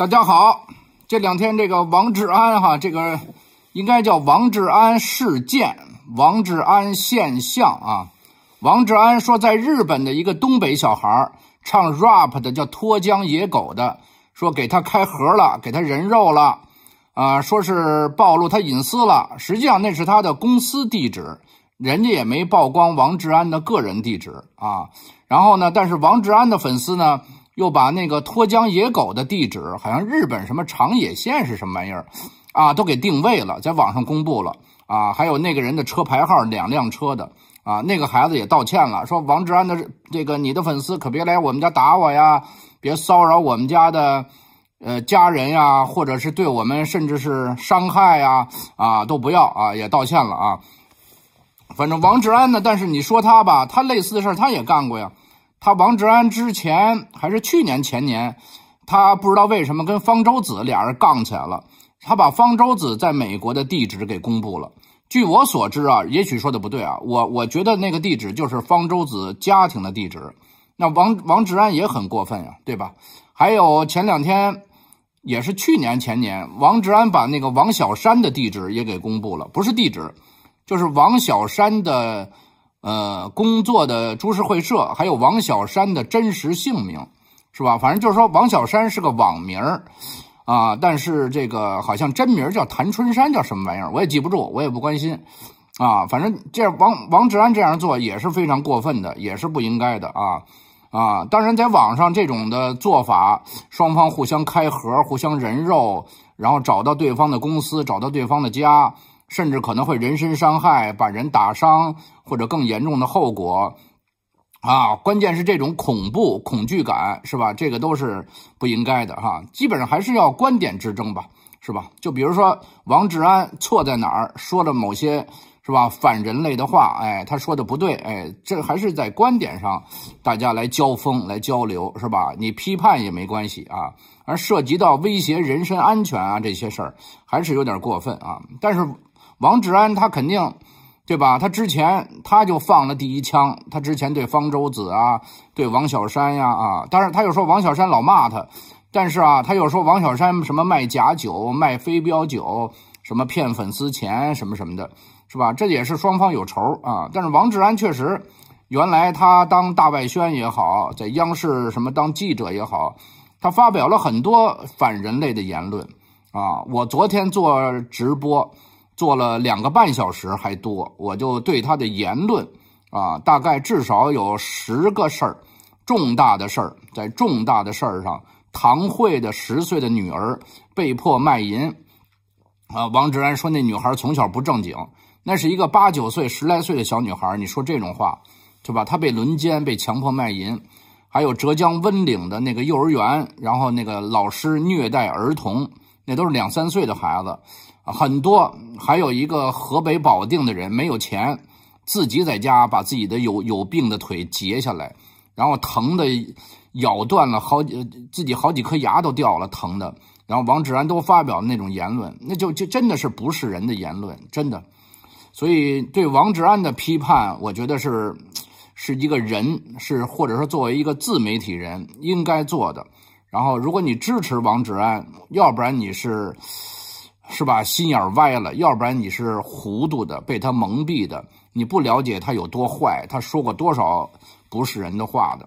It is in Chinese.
大家好，这两天这个王志安哈，这个应该叫王志安事件、王志安现象啊。王志安说，在日本的一个东北小孩儿唱 rap 的叫脱缰野狗的，说给他开盒了，给他人肉了，啊，说是暴露他隐私了。实际上那是他的公司地址，人家也没曝光王志安的个人地址啊。然后呢，但是王志安的粉丝呢？又把那个脱缰野狗的地址，好像日本什么长野县是什么玩意儿，啊，都给定位了，在网上公布了啊。还有那个人的车牌号，两辆车的啊。那个孩子也道歉了，说王志安的这个你的粉丝可别来我们家打我呀，别骚扰我们家的，呃家人呀，或者是对我们甚至是伤害呀啊都不要啊，也道歉了啊。反正王志安呢，但是你说他吧，他类似的事他也干过呀。他王志安之前还是去年前年，他不知道为什么跟方舟子俩人杠起来了。他把方舟子在美国的地址给公布了。据我所知啊，也许说的不对啊，我我觉得那个地址就是方舟子家庭的地址。那王王志安也很过分呀，对吧？还有前两天，也是去年前年，王志安把那个王小山的地址也给公布了，不是地址，就是王小山的。呃，工作的株式会社，还有王小山的真实姓名，是吧？反正就是说，王小山是个网名啊，但是这个好像真名叫谭春山，叫什么玩意儿，我也记不住，我也不关心，啊，反正这王王志安这样做也是非常过分的，也是不应该的啊啊！当然，在网上这种的做法，双方互相开盒，互相人肉，然后找到对方的公司，找到对方的家。甚至可能会人身伤害，把人打伤或者更严重的后果，啊，关键是这种恐怖恐惧感是吧？这个都是不应该的哈。基本上还是要观点之争吧，是吧？就比如说王志安错在哪儿，说了某些是吧反人类的话，哎，他说的不对，哎，这还是在观点上大家来交锋、来交流，是吧？你批判也没关系啊，而涉及到威胁人身安全啊这些事儿，还是有点过分啊。但是。王志安，他肯定，对吧？他之前他就放了第一枪，他之前对方舟子啊，对王小山呀啊，但是他又说王小山老骂他，但是啊，他又说王小山什么卖假酒、卖飞镖酒、什么骗粉丝钱、什么什么的，是吧？这也是双方有仇啊。但是王志安确实，原来他当大外宣也好，在央视什么当记者也好，他发表了很多反人类的言论啊。我昨天做直播。做了两个半小时还多，我就对他的言论，啊，大概至少有十个事儿，重大的事儿，在重大的事儿上，唐慧的十岁的女儿被迫卖淫，啊，王志安说那女孩从小不正经，那是一个八九岁、十来岁的小女孩，你说这种话，对吧？她被轮奸、被强迫卖淫，还有浙江温岭的那个幼儿园，然后那个老师虐待儿童，那都是两三岁的孩子。很多，还有一个河北保定的人没有钱，自己在家把自己的有有病的腿截下来，然后疼的咬断了好几，自己好几颗牙都掉了，疼的。然后王志安都发表那种言论，那就就真的是不是人的言论，真的。所以对王志安的批判，我觉得是是一个人，是或者说作为一个自媒体人应该做的。然后如果你支持王志安，要不然你是。是吧？心眼歪了，要不然你是糊涂的，被他蒙蔽的。你不了解他有多坏，他说过多少不是人的话的。